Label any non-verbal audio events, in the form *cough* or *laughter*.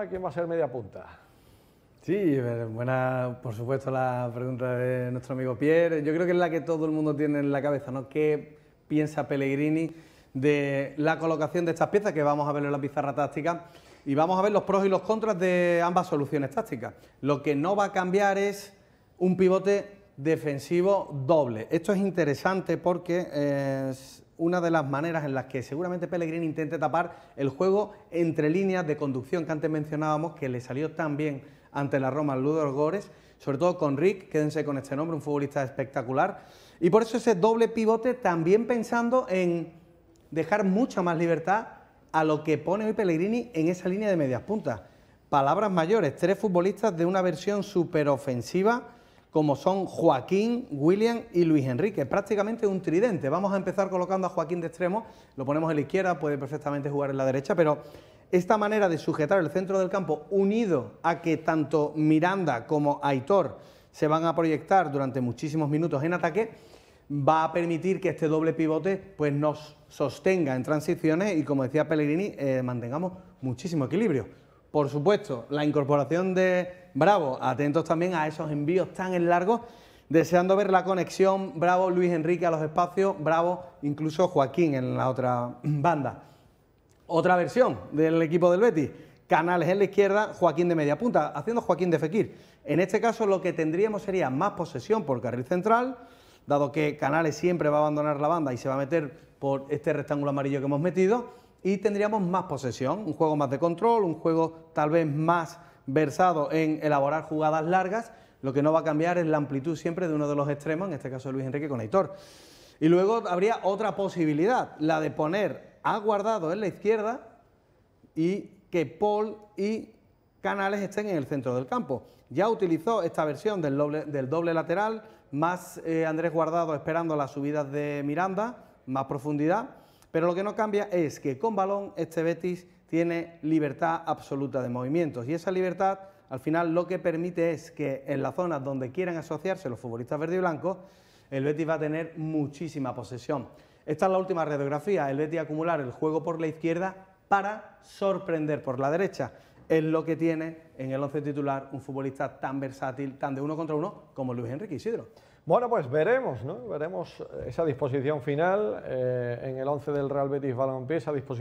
Ah, ¿Quién va a ser media punta? Sí, buena, por supuesto, la pregunta de nuestro amigo Pierre. Yo creo que es la que todo el mundo tiene en la cabeza, ¿no? ¿Qué piensa Pellegrini de la colocación de estas piezas? Que vamos a ver en la pizarra táctica y vamos a ver los pros y los contras de ambas soluciones tácticas. Lo que no va a cambiar es un pivote defensivo doble. Esto es interesante porque eh, es una de las maneras en las que seguramente Pellegrini intente tapar el juego entre líneas de conducción que antes mencionábamos, que le salió tan bien ante la Roma Ludo Górez, sobre todo con Rick, quédense con este nombre, un futbolista espectacular. Y por eso ese doble pivote también pensando en dejar mucha más libertad a lo que pone hoy Pellegrini en esa línea de medias puntas. Palabras mayores, tres futbolistas de una versión superofensiva ofensiva como son Joaquín, William y Luis Enrique. Prácticamente un tridente. Vamos a empezar colocando a Joaquín de extremo, lo ponemos en la izquierda, puede perfectamente jugar en la derecha, pero esta manera de sujetar el centro del campo unido a que tanto Miranda como Aitor se van a proyectar durante muchísimos minutos en ataque, va a permitir que este doble pivote pues, nos sostenga en transiciones y, como decía Pellegrini, eh, mantengamos muchísimo equilibrio. Por supuesto, la incorporación de Bravo. Atentos también a esos envíos tan en largo. Deseando ver la conexión, bravo Luis Enrique a los espacios, bravo incluso Joaquín en la otra *clears throat* banda. Otra versión del equipo del Betis. Canales en la izquierda, Joaquín de media punta, haciendo Joaquín de Fekir. En este caso lo que tendríamos sería más posesión por carril central, dado que Canales siempre va a abandonar la banda y se va a meter por este rectángulo amarillo que hemos metido, y tendríamos más posesión, un juego más de control, un juego tal vez más versado en elaborar jugadas largas, lo que no va a cambiar es la amplitud siempre de uno de los extremos, en este caso Luis Enrique con Y luego habría otra posibilidad, la de poner a guardado en la izquierda y que Paul y Canales estén en el centro del campo. Ya utilizó esta versión del doble, lateral, más eh, Andrés Guardado esperando las subidas de Miranda, más profundidad, pero lo que no cambia es que con balón este Betis tiene libertad absoluta de movimientos y esa libertad al final lo que permite es que en las zonas donde quieran asociarse los futbolistas verde y blanco, el Betis va a tener muchísima posesión. Esta es la última radiografía, el Betis acumular el juego por la izquierda para sorprender por la derecha. Es lo que tiene en el once titular un futbolista tan versátil, tan de uno contra uno como Luis Enrique Isidro. Bueno, pues veremos, ¿no? Veremos esa disposición final eh, en el once del Real Betis Balompié, esa disposición